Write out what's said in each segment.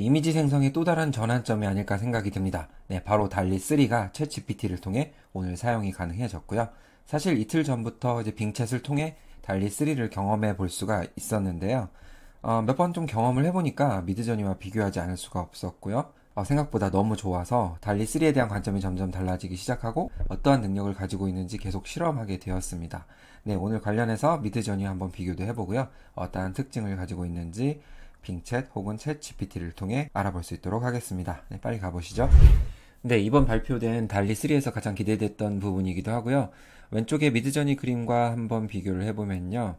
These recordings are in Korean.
이미지 생성의 또 다른 전환점이 아닐까 생각이 듭니다. 네, 바로 달리3가 챗GPT를 통해 오늘 사용이 가능해졌고요. 사실 이틀 전부터 이제 빙챗을 통해 달리3를 경험해 볼 수가 있었는데요. 어, 몇번 좀 경험을 해보니까 미드저니와 비교하지 않을 수가 없었고요. 어, 생각보다 너무 좋아서 달리3에 대한 관점이 점점 달라지기 시작하고 어떠한 능력을 가지고 있는지 계속 실험하게 되었습니다. 네, 오늘 관련해서 미드저니와 한번 비교도 해보고요. 어떠한 특징을 가지고 있는지 빙챗 혹은 챗 GPT를 통해 알아볼 수 있도록 하겠습니다. 네, 빨리 가보시죠. 네, 이번 발표된 달리3에서 가장 기대됐던 부분이기도 하고요. 왼쪽에 미드저니 그림과 한번 비교를 해보면요.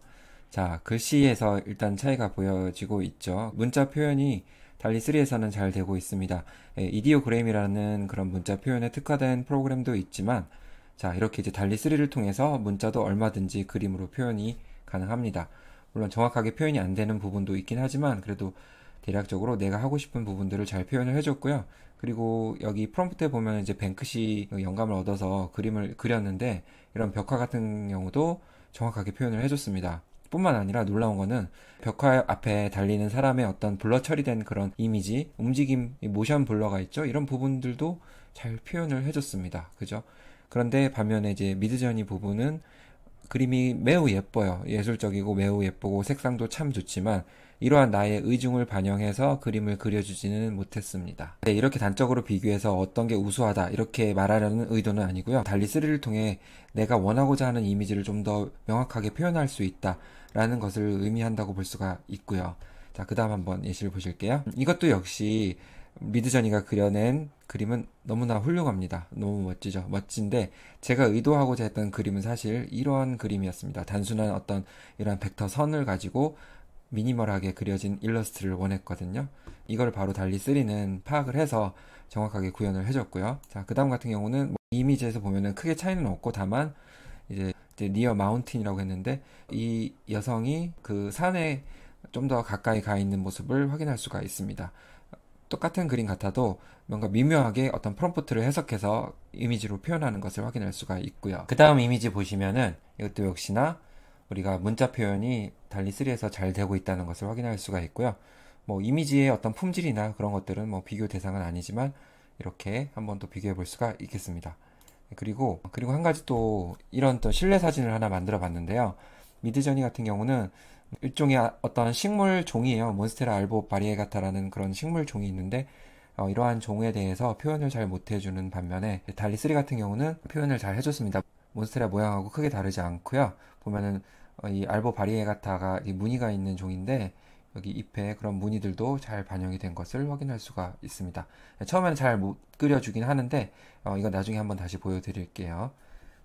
자, 글씨에서 일단 차이가 보여지고 있죠. 문자 표현이 달리3에서는 잘 되고 있습니다. 예, 이디오그램이라는 그런 문자 표현에 특화된 프로그램도 있지만, 자, 이렇게 이제 달리3를 통해서 문자도 얼마든지 그림으로 표현이 가능합니다. 물론 정확하게 표현이 안 되는 부분도 있긴 하지만 그래도 대략적으로 내가 하고 싶은 부분들을 잘 표현을 해줬고요. 그리고 여기 프롬프트에 보면 이제 뱅크시 영감을 얻어서 그림을 그렸는데 이런 벽화 같은 경우도 정확하게 표현을 해줬습니다. 뿐만 아니라 놀라운 거는 벽화 앞에 달리는 사람의 어떤 블러 처리된 그런 이미지, 움직임, 모션 블러가 있죠. 이런 부분들도 잘 표현을 해줬습니다. 그죠? 그런데 반면에 이제 미드저니 부분은 그림이 매우 예뻐요. 예술적이고 매우 예쁘고 색상도 참 좋지만 이러한 나의 의중을 반영해서 그림을 그려주지는 못했습니다. 네, 이렇게 단적으로 비교해서 어떤 게 우수하다 이렇게 말하려는 의도는 아니고요. 달리 3를 통해 내가 원하고자 하는 이미지를 좀 더 명확하게 표현할 수 있다라는 것을 의미한다고 볼 수가 있고요. 자, 그 다음 한번 예시를 보실게요. 이것도 역시 미드저니가 그려낸 그림은 너무나 훌륭합니다. 너무 멋지죠. 멋진데 제가 의도하고자 했던 그림은 사실 이러한 그림이었습니다. 단순한 어떤 이런 벡터 선을 가지고 미니멀하게 그려진 일러스트를 원했거든요. 이걸 바로 달리 3는 파악을 해서 정확하게 구현을 해줬고요. 자, 그 다음 같은 경우는 뭐 이미지에서 보면은 크게 차이는 없고 다만 이제, 이제 니어 마운틴이라고 했는데 이 여성이 그 산에 좀 더 가까이 가 있는 모습을 확인할 수가 있습니다. 똑같은 그림 같아도 뭔가 미묘하게 어떤 프롬프트를 해석해서 이미지로 표현하는 것을 확인할 수가 있고요. 그 다음 이미지 보시면은 이것도 역시나 우리가 문자 표현이 달리 3에서 잘 되고 있다는 것을 확인할 수가 있고요. 뭐 이미지의 어떤 품질이나 그런 것들은 뭐 비교 대상은 아니지만 이렇게 한번 또 비교해 볼 수가 있겠습니다. 그리고 그리고 한 가지 또 이런 또 실내 사진을 하나 만들어 봤는데요. 미드저니 같은 경우는 일종의 아, 어떤 식물 종이에요. 몬스테라 알보 바리에가타라는 그런 식물 종이 있는데 어, 이러한 종에 대해서 표현을 잘 못해주는 반면에 달리 3 같은 경우는 표현을 잘 해줬습니다. 몬스테라 모양하고 크게 다르지 않고요. 보면은 어, 이 알보 바리에가타가 이 무늬가 있는 종인데 여기 잎에 그런 무늬들도 잘 반영이 된 것을 확인할 수가 있습니다. 처음에는 잘 못 그려주긴 하는데 어, 이건 나중에 한번 다시 보여드릴게요.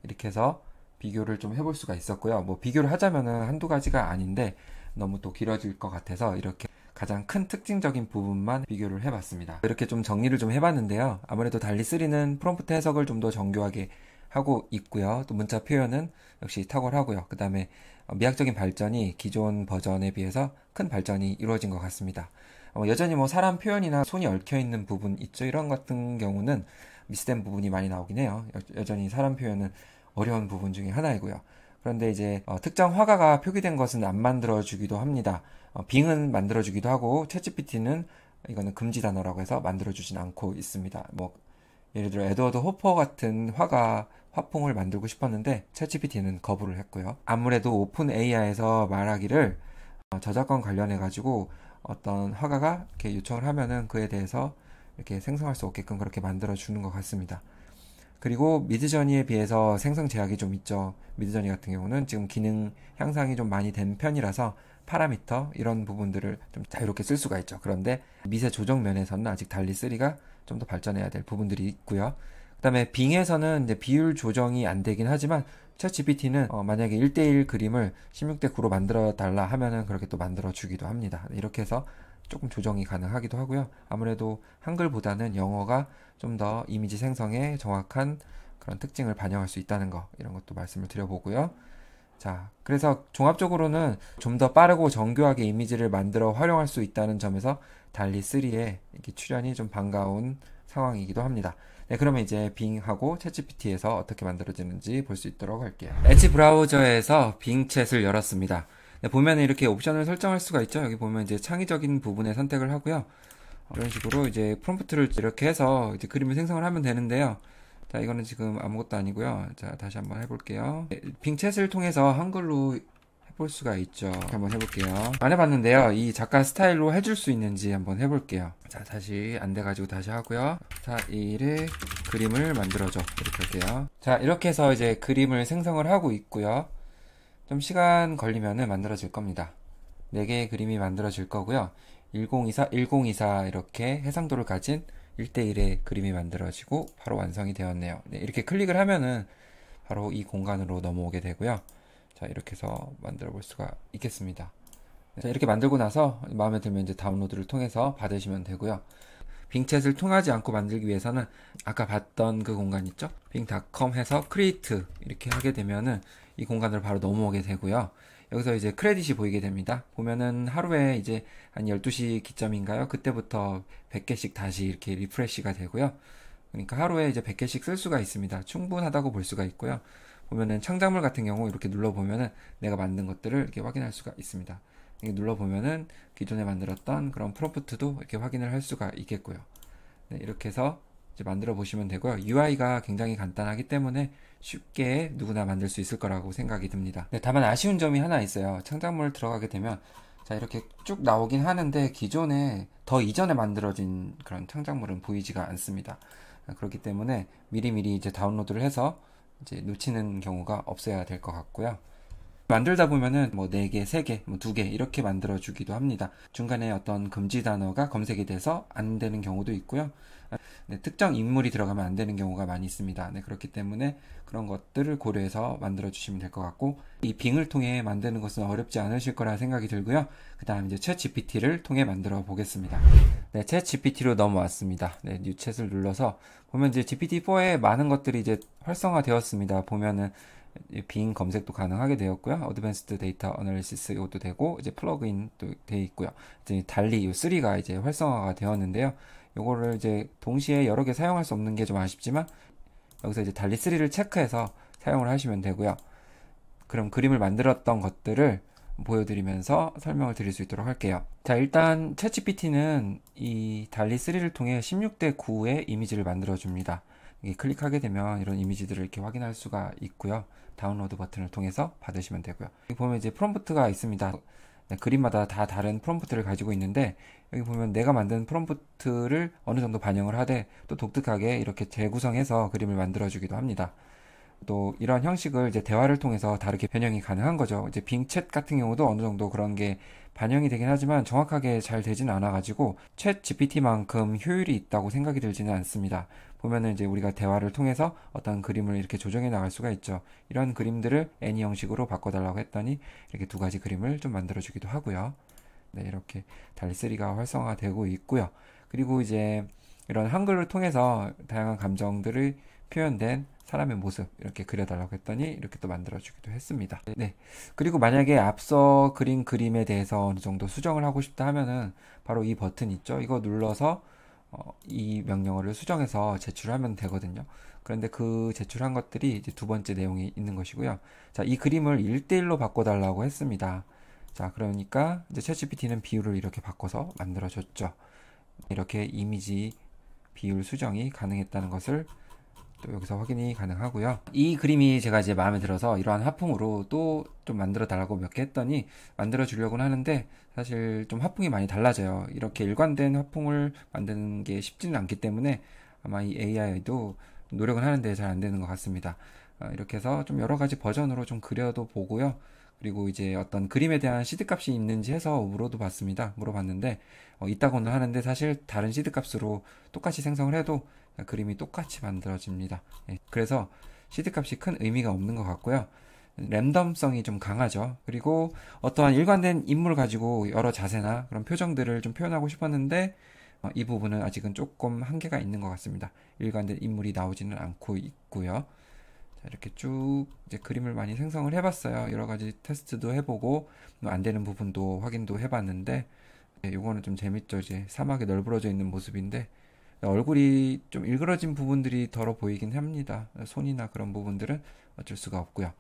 이렇게 해서 비교를 좀 해볼 수가 있었고요. 뭐 비교를 하자면은 한두 가지가 아닌데 너무 또 길어질 것 같아서 이렇게 가장 큰 특징적인 부분만 비교를 해봤습니다. 이렇게 좀 정리를 좀 해봤는데요. 아무래도 달리3는 프롬프트 해석을 좀 더 정교하게 하고 있고요. 또 문자 표현은 역시 탁월하고요. 그 다음에 미학적인 발전이 기존 버전에 비해서 큰 발전이 이루어진 것 같습니다. 어, 여전히 뭐 사람 표현이나 손이 얽혀 있는 부분 있죠. 이런 같은 경우는 미스된 부분이 많이 나오긴 해요. 여전히 사람 표현은 어려운 부분 중에 하나이고요. 그런데 이제 어, 특정 화가가 표기된 것은 안 만들어주기도 합니다. 어, 빙은 만들어주기도 하고 챗 g 피티는 이거는 금지 단어라고 해서 만들어주진 않고 있습니다. 뭐 예를 들어 에드워드 호퍼 같은 화가 화풍을 만들고 싶었는데 챗 g 피티는 거부를 했고요. 아무래도 오픈 AI에서 말하기를 어, 저작권 관련해 가지고 어떤 화가가 이렇게 요청을 하면은 그에 대해서 이렇게 생성할 수 없게끔 그렇게 만들어 주는 것 같습니다. 그리고 미드저니에 비해서 생성 제약이 좀 있죠. 미드저니 같은 경우는 지금 기능 향상이 좀 많이 된 편이라서 파라미터 이런 부분들을 좀 자유롭게 쓸 수가 있죠. 그런데 미세 조정 면에서는 아직 달리 3가 좀 더 발전해야 될 부분들이 있고요. 그다음에 빙에서는 이제 비율 조정이 안 되긴 하지만 챗 GPT는 어 만약에 1대1 그림을 16대 9로 만들어 달라 하면은 그렇게 또 만들어 주기도 합니다. 이렇게 해서 조금 조정이 가능하기도 하고요. 아무래도 한글보다는 영어가 좀 더 이미지 생성에 정확한 그런 특징을 반영할 수 있다는 거 이런 것도 말씀을 드려보고요. 자, 그래서 종합적으로는 좀 더 빠르고 정교하게 이미지를 만들어 활용할 수 있다는 점에서 달리 3에 이렇게 출연이 좀 반가운 상황이기도 합니다. 네, 그러면 이제 빙하고 챗GPT에서 어떻게 만들어지는지 볼 수 있도록 할게요. 엣지 브라우저에서 빙챗을 열었습니다. 네, 보면 이렇게 옵션을 설정할 수가 있죠. 여기 보면 이제 창의적인 부분에 선택을 하고요. 어, 이런 식으로 이제 프롬프트를 이렇게 해서 이제 그림을 생성을 하면 되는데요. 자, 이거는 지금 아무것도 아니고요. 자, 다시 한번 해볼게요. 네, 빙챗을 통해서 한글로 해볼 수가 있죠. 한번 해볼게요. 안 해봤는데요. 이 작가 스타일로 해줄 수 있는지 한번 해볼게요. 자, 다시 안 돼가지고 다시 하고요. 자, 이를 그림을 만들어줘. 이렇게 할게요. 자, 이렇게 해서 이제 그림을 생성을 하고 있고요. 좀 시간 걸리면은 만들어질 겁니다. 4개의 그림이 만들어질 거고요. 1024, 1024 이렇게 해상도를 가진 1대1의 그림이 만들어지고 바로 완성이 되었네요. 네, 이렇게 클릭을 하면은 바로 이 공간으로 넘어오게 되고요. 자, 이렇게 해서 만들어 볼 수가 있겠습니다. 자, 네, 이렇게 만들고 나서 마음에 들면 이제 다운로드를 통해서 받으시면 되고요. 빙챗을 통하지 않고 만들기 위해서는 아까 봤던 그 공간 있죠? 빙닷컴 해서 크리에이트 이렇게 하게 되면은 이 공간으로 바로 넘어오게 되고요. 여기서 이제 크레딧이 보이게 됩니다. 보면은 하루에 이제 한 12시 기점인가요? 그때부터 100개씩 다시 이렇게 리프레시가 되고요. 그러니까 하루에 이제 100개씩 쓸 수가 있습니다. 충분하다고 볼 수가 있고요. 보면은 창작물 같은 경우 이렇게 눌러보면은 내가 만든 것들을 이렇게 확인할 수가 있습니다. 눌러보면은 기존에 만들었던 그런 프롬프트도 이렇게 확인을 할 수가 있겠고요. 네, 이렇게 해서 만들어 보시면 되고요. UI가 굉장히 간단하기 때문에 쉽게 누구나 만들 수 있을 거라고 생각이 듭니다. 네, 다만 아쉬운 점이 하나 있어요. 창작물 들어가게 되면 자 이렇게 쭉 나오긴 하는데 기존에 더 이전에 만들어진 그런 창작물은 보이지가 않습니다. 아, 그렇기 때문에 미리미리 이제 다운로드를 해서 이제 놓치는 경우가 없어야 될 것 같고요. 만들다 보면은 뭐 4개, 3개, 뭐 2개 이렇게 만들어 주기도 합니다. 중간에 어떤 금지 단어가 검색이 돼서 안 되는 경우도 있고요. 네, 특정 인물이 들어가면 안 되는 경우가 많이 있습니다. 네, 그렇기 때문에 그런 것들을 고려해서 만들어 주시면 될 것 같고 이 빙을 통해 만드는 것은 어렵지 않으실 거라 생각이 들고요. 그다음 이제 챗 GPT를 통해 만들어 보겠습니다. 네, 챗 GPT로 넘어왔습니다. 네, 뉴챗을 눌러서 보면 이제 GPT-4에 많은 것들이 이제 활성화되었습니다. 보면은 빈 검색도 가능하게 되었고요. 어드밴스드 데이터 어널리시스 이것도 되고 이제 플러그인도 되어 있고요. 이제 달리 이 3가 이제 활성화가 되었는데요. 이거를 이제 동시에 여러 개 사용할 수 없는 게 좀 아쉽지만 여기서 이제 달리 3를 체크해서 사용을 하시면 되고요. 그럼 그림을 만들었던 것들을 보여드리면서 설명을 드릴 수 있도록 할게요. 자, 일단 채찌PT는 이 달리 3를 통해 16대 9의 이미지를 만들어 줍니다. 클릭하게 되면 이런 이미지들을 이렇게 확인할 수가 있고요. 다운로드 버튼을 통해서 받으시면 되고요. 여기 보면 이제 프롬프트가 있습니다. 네, 그림마다 다 다른 프롬프트를 가지고 있는데 여기 보면 내가 만든 프롬프트를 어느 정도 반영을 하되 또 독특하게 이렇게 재구성해서 그림을 만들어 주기도 합니다. 또 이러한 형식을 이제 대화를 통해서 다르게 변형이 가능한 거죠. 이제 빙챗 같은 경우도 어느 정도 그런 게 반영이 되긴 하지만 정확하게 잘 되진 않아가지고 챗 GPT만큼 효율이 있다고 생각이 들지는 않습니다. 보면은 이제 우리가 대화를 통해서 어떤 그림을 이렇게 조정해 나갈 수가 있죠. 이런 그림들을 애니 형식으로 바꿔달라고 했더니 이렇게 두 가지 그림을 좀 만들어주기도 하고요. 네, 이렇게 달쓰리가 활성화되고 있고요. 그리고 이제 이런 한글을 통해서 다양한 감정들을 표현된 사람의 모습 이렇게 그려달라고 했더니 이렇게 또 만들어주기도 했습니다. 네. 그리고 만약에 앞서 그린 그림에 대해서 어느 정도 수정을 하고 싶다 하면은 바로 이 버튼 있죠. 이거 눌러서 어, 이 명령어를 수정해서 제출하면 되거든요. 그런데 그 제출한 것들이 이제 두 번째 내용이 있는 것이고요. 자, 이 그림을 1대1로 바꿔달라고 했습니다. 자, 그러니까 이제 챗GPT는 비율을 이렇게 바꿔서 만들어줬죠. 이렇게 이미지 비율 수정이 가능했다는 것을 또 여기서 확인이 가능하고요. 이 그림이 제가 이제 마음에 들어서 이러한 화풍으로 또 좀 만들어 달라고 몇 개 했더니 만들어 주려고는 하는데 사실 좀 화풍이 많이 달라져요. 이렇게 일관된 화풍을 만드는 게 쉽지는 않기 때문에 아마 이 AI도 노력은 하는데 잘 안 되는 것 같습니다. 어, 이렇게 해서 좀 여러 가지 버전으로 좀 그려도 보고요. 그리고 이제 어떤 그림에 대한 시드값이 있는지 해서 물어봤습니다. 도 물어봤는데 어, 있다고는 하는데 사실 다른 시드값으로 똑같이 생성을 해도 그림이 똑같이 만들어집니다. 예, 그래서 시드 값이 큰 의미가 없는 것 같고요. 랜덤성이 좀 강하죠. 그리고 어떠한 일관된 인물 가지고 여러 자세나 그런 표정들을 좀 표현하고 싶었는데 어, 이 부분은 아직은 조금 한계가 있는 것 같습니다. 일관된 인물이 나오지는 않고 있고요. 자, 이렇게 쭉 이제 그림을 많이 생성을 해봤어요. 여러 가지 테스트도 해보고 안 되는 부분도 확인도 해봤는데 예, 요거는 좀 재밌죠. 이제 사막에 널브러져 있는 모습인데 얼굴이 좀 일그러진 부분들이 덜어 보이긴 합니다. 손이나 그런 부분들은 어쩔 수가 없고요.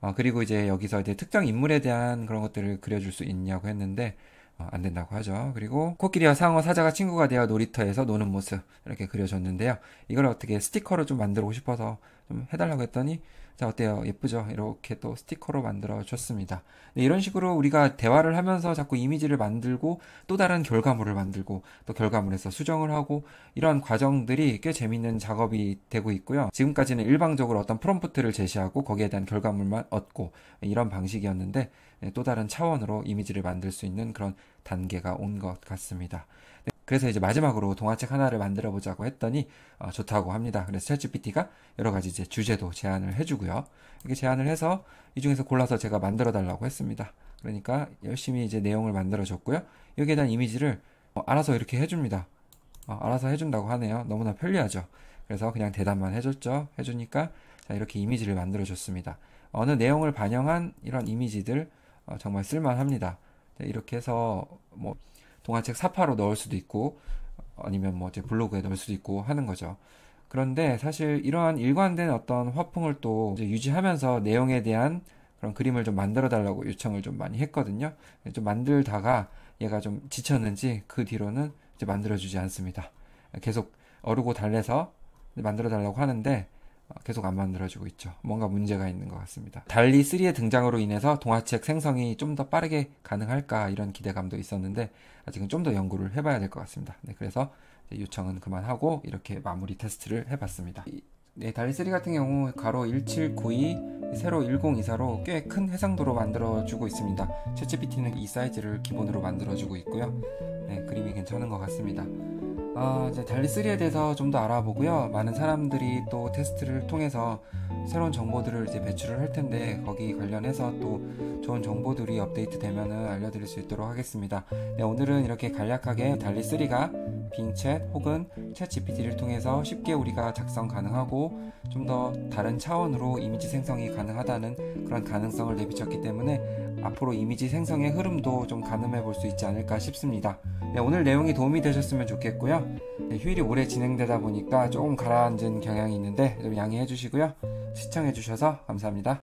어, 그리고 이제 여기서 이제 특정 인물에 대한 그런 것들을 그려줄 수 있냐고 했는데 어, 안 된다고 하죠. 그리고 코끼리와 상어, 사자가 친구가 되어 놀이터에서 노는 모습 이렇게 그려줬는데요. 이걸 어떻게 스티커로 좀 만들고 싶어서 좀 해달라고 했더니 자 어때요 예쁘죠 이렇게 또 스티커로 만들어 줬습니다 네, 이런 식으로 우리가 대화를 하면서 자꾸 이미지를 만들고 또 다른 결과물을 만들고 또 결과물에서 수정을 하고 이런 과정들이 꽤 재밌는 작업이 되고 있고요 지금까지는 일방적으로 어떤 프롬프트를 제시하고 거기에 대한 결과물만 얻고 이런 방식이었는데 네, 또 다른 차원으로 이미지를 만들 수 있는 그런 단계가 온 것 같습니다. 네, 그래서 이제 마지막으로 동화책 하나를 만들어 보자고 했더니 어, 좋다고 합니다. 그래서 챗GPT가 여러 가지 이제 주제도 제안을 해주고요. 이렇게 제안을 해서 이 중에서 골라서 제가 만들어 달라고 했습니다. 그러니까 열심히 이제 내용을 만들어 줬고요. 여기에 대한 이미지를 어, 알아서 이렇게 해줍니다. 어, 알아서 해준다고 하네요. 너무나 편리하죠. 그래서 그냥 대답만 해줬죠. 해주니까 자, 이렇게 이미지를 만들어 줬습니다. 어느 내용을 반영한 이런 이미지들 어, 정말 쓸만합니다. 자, 이렇게 해서 뭐 동화책 사파로 넣을 수도 있고 아니면 뭐 제 블로그에 넣을 수도 있고 하는 거죠. 그런데 사실 이러한 일관된 어떤 화풍을 또 유지하면서 내용에 대한 그런 그림을 좀 만들어 달라고 요청을 좀 많이 했거든요. 좀 만들다가 얘가 좀 지쳤는지 그 뒤로는 이제 만들어 주지 않습니다. 계속 어르고 달래서 만들어 달라고 하는데 계속 안 만들어지고 있죠. 뭔가 문제가 있는 것 같습니다. 달리 3의 등장으로 인해서 동화책 생성이 좀 더 빠르게 가능할까 이런 기대감도 있었는데 아직은 좀 더 연구를 해봐야 될 것 같습니다. 네, 그래서 요청은 그만하고 이렇게 마무리 테스트를 해봤습니다. 네, 달리3 같은 경우 가로 1792, 세로 1024로 꽤 큰 해상도로 만들어주고 있습니다. 채찌PT는 이 사이즈를 기본으로 만들어주고 있고요. 네, 그림이 괜찮은 것 같습니다. 어, 이제 달리3에 대해서 좀 더 알아보고요. 많은 사람들이 또 테스트를 통해서 새로운 정보들을 이제 배출을 할 텐데 거기 관련해서 또 좋은 정보들이 업데이트 되면은 알려드릴 수 있도록 하겠습니다. 네, 오늘은 이렇게 간략하게 달리3가 빙챗 혹은 챗GPT를 통해서 쉽게 우리가 작성 가능하고 좀 더 다른 차원으로 이미지 생성이 가능하다는 그런 가능성을 내비쳤기 때문에 앞으로 이미지 생성의 흐름도 좀 가늠해 볼 수 있지 않을까 싶습니다. 네, 오늘 내용이 도움이 되셨으면 좋겠고요. 네, 휴일이 오래 진행되다 보니까 조금 가라앉은 경향이 있는데 좀 양해해 주시고요. 시청해 주셔서 감사합니다.